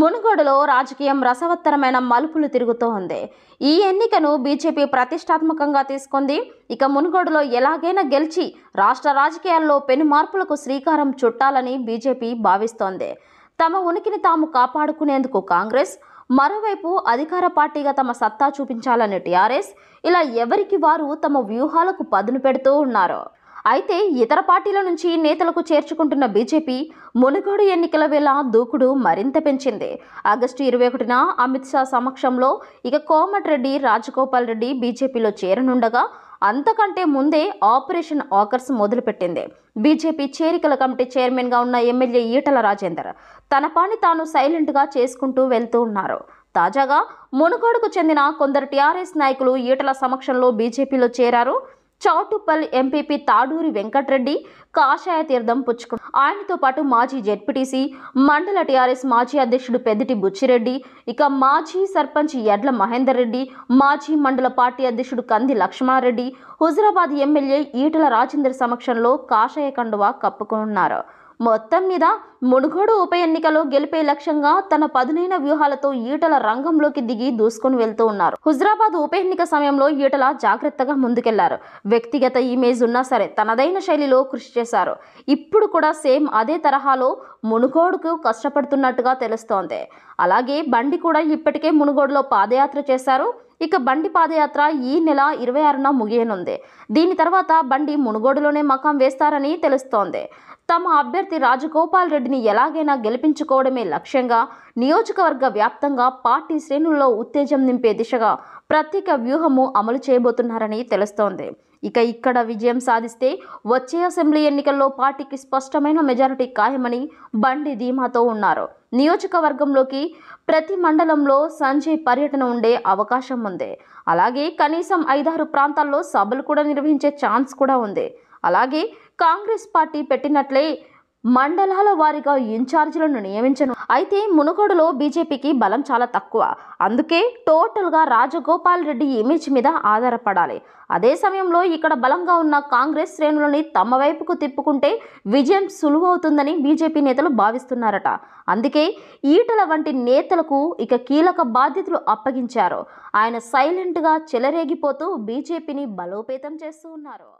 మునుగోడులో రాజకీయం రసవత్తరమైన మలుపులు తిరుగుతోంది ఈ ఎన్నికను బీజేపీ ప్రతిష్టాత్మకంగా తీసుకుంది ఇక మునుగోడులో ఎలాగైనా గెలిచి రాష్ట్ర రాజకీయాల్లో పెను మార్పులకు శ్రీకారం చుట్టాలని బీజేపీ భావిస్తోంది తమ ఉనికిని తాము కాపాడుకునేందుకు కాంగ్రెస్ మరోవైపు అధికార పార్టీగా తమ సత్తా చూపించాలని టీఆర్ఎస్ ఇలా ఎవరికి వారు తమ వ్యూహాలకు పదును పెడుతూ ఉన్నారు అయితే ఇతర పార్టీల నుంచి నేతలకు చేర్చుకుంటున్న బీజేపీ మునుగోడు ఎన్నికల వేళ దూకుడు మరింత పెంచింది ఆగస్టు ఇరవై ఒకటిన అమిత్ షా సమక్షంలో ఇక కోమటిరెడ్డి రాజగోపాల్ రెడ్డి బీజేపీలో చేరనుండగా అంతకంటే ముందే ఆపరేషన్ ఆకర్స్ మొదలుపెట్టింది బీజేపీ చేరికల కమిటీ చైర్మన్గా ఉన్న ఎమ్మెల్యే ఈటల రాజేందర్ తన పని తాను సైలెంట్గా చేసుకుంటూ వెళ్తూ ఉన్నారు తాజాగా మునుగోడుకు చెందిన కొందరు టీఆర్ఎస్ నాయకులు ఈటల సమక్షంలో బీజేపీలో చేరారు చౌటుప్పల్ ఎంపీపీ తాడూరి వెంకట్రెడ్డి కాషాయ తీర్థం పుచ్చుకు ఆయనతో పాటు మాజీ జెడ్పీటీసీ మండల టీఆర్ఎస్ మాజీ అధ్యక్షుడు పెద్దిటి బుచ్చిరెడ్డి ఇక మాజీ సర్పంచ్ యడ్ల మహేందర్ రెడ్డి మాజీ మండల పార్టీ అధ్యక్షుడు కంది లక్ష్మణారెడ్డి హుజరాబాద్ ఎమ్మెల్యే ఈటల రాజేందర్ సమక్షంలో కాషాయ కండువా కప్పుకున్నారు మొత్తం మీద మునుగోడు ఉప ఎన్నికలో గెలిపే లక్ష్యంగా తన పదునైన వ్యూహాలతో ఈటల రంగంలోకి దిగి దూసుకుని వెళ్తూ ఉన్నారు హుజరాబాద్ ఉప ఎన్నిక సమయంలో ఈటల జాగ్రత్తగా ముందుకెళ్లారు వ్యక్తిగత ఇమేజ్ ఉన్నా సరే తనదైన శైలిలో కృషి చేశారు ఇప్పుడు కూడా సేమ్ అదే తరహాలో మునుగోడుకు కష్టపడుతున్నట్టుగా తెలుస్తోంది అలాగే బండి కూడా ఇప్పటికే మునుగోడులో పాదయాత్ర చేశారు ఇక బండి పాదయాత్ర ఈ నెల ఇరవై ఆరున ముగియనుంది దీని తర్వాత బండి మునుగోడులోనే మకాం వేస్తారని తెలుస్తోంది తమ అభ్యర్థి రాజగోపాల్ రెడ్డిని ఎలాగైనా గెలిపించుకోవడమే లక్ష్యంగా నియోజకవర్గ వ్యాప్తంగా పార్టీ శ్రేణుల్లో ఉత్తేజం నింపే దిశగా ప్రత్యేక వ్యూహము అమలు చేయబోతున్నారని తెలుస్తోంది ఇక ఇక్కడ విజయం సాధిస్తే వచ్చే అసెంబ్లీ ఎన్నికల్లో పార్టీకి స్పష్టమైన మెజారిటీ ఖాయమని బండి ధీమాతో ఉన్నారు నియోజకవర్గంలోకి ప్రతి మండలంలో సంజయ్ పర్యటన ఉండే అవకాశం ఉంది అలాగే కనీసం ఐదారు ప్రాంతాల్లో సభలు కూడా నిర్వహించే ఛాన్స్ కూడా ఉంది అలాగే కాంగ్రెస్ పార్టీ పెట్టినట్లే మండలాల వారిగా ఇన్ఛార్జీలను నియమించను అయితే మునుగోడులో బీజేపీకి బలం చాలా తక్కువ అందుకే టోటల్గా రాజగోపాల్ రెడ్డి ఇమేజ్ మీద ఆధారపడాలి అదే సమయంలో ఇక్కడ బలంగా ఉన్న కాంగ్రెస్ శ్రేణులని తమ వైపుకు తిప్పుకుంటే విజయం సులువవుతుందని బీజేపీ నేతలు భావిస్తున్నారట అందుకే ఈటల వంటి నేతలకు ఇక కీలక బాధ్యతలు అప్పగించారు ఆయన సైలెంట్గా చెలరేగిపోతూ బీజేపీని బలోపేతం చేస్తూ ఉన్నారు